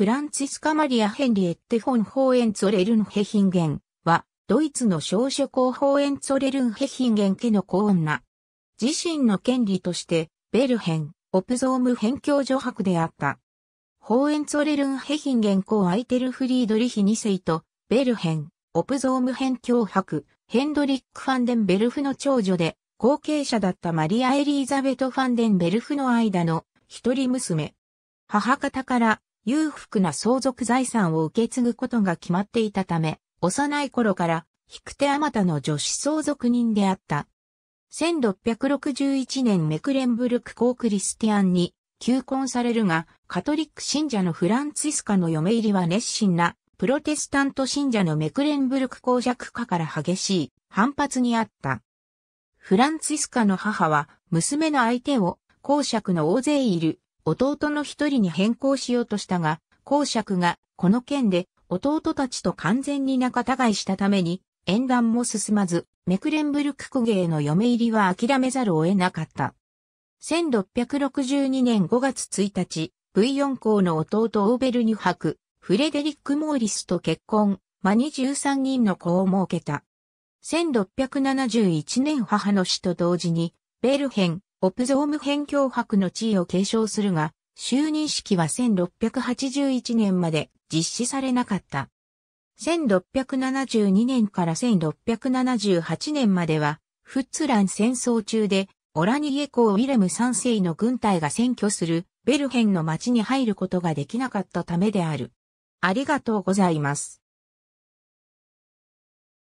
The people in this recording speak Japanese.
フランチスカ・マリア・ヘンリエッテ・フォン・ホーエンツォレルンヘヒンゲンは、ドイツの少女校ホーエンツォレルンヘヒンゲン家の子女。自身の権利として、ベルヘン、オプゾーム辺境女博であった。ホーエンツォレルンヘヒンゲン公アイテルフリードリヒ2世と、ベルヘン、オプゾーム辺境博、ヘンドリック・ファンデンベルフの長女で、後継者だったマリア・エリーザベト・ファンデンベルフの間の一人娘。母方から裕福な相続財産を受け継ぐことが決まっていたため、幼い頃から、引く手あまたの女子相続人であった。1661年メクレンブルク公クリスティアンに求婚されるが、カトリック信者のフランツィスカの嫁入りは熱心な、プロテスタント信者のメクレンブルク公爵家から激しい反発にあった。フランツィスカの母は、娘の相手を公爵の大勢いる弟の一人に変更しようとしたが、公爵がこの件で弟たちと完全に仲違いしたために、縁談も進まず、メクレンブルク公芸の嫁入りは諦めざるを得なかった。1662年5月1日、V4 公の弟オーベルニュ博、フレデリック・モーリスと結婚、間2 3人の子を設けた。1671年母の死と同時に、ベルヘン、オプゾーム辺境博の地位を継承するが、就任式は1681年まで実施されなかった。1672年から1678年までは、フッツラン戦争中で、オラニエ公ウィレム3世の軍隊が占拠するベルヘンの町に入ることができなかったためである。ありがとうございます。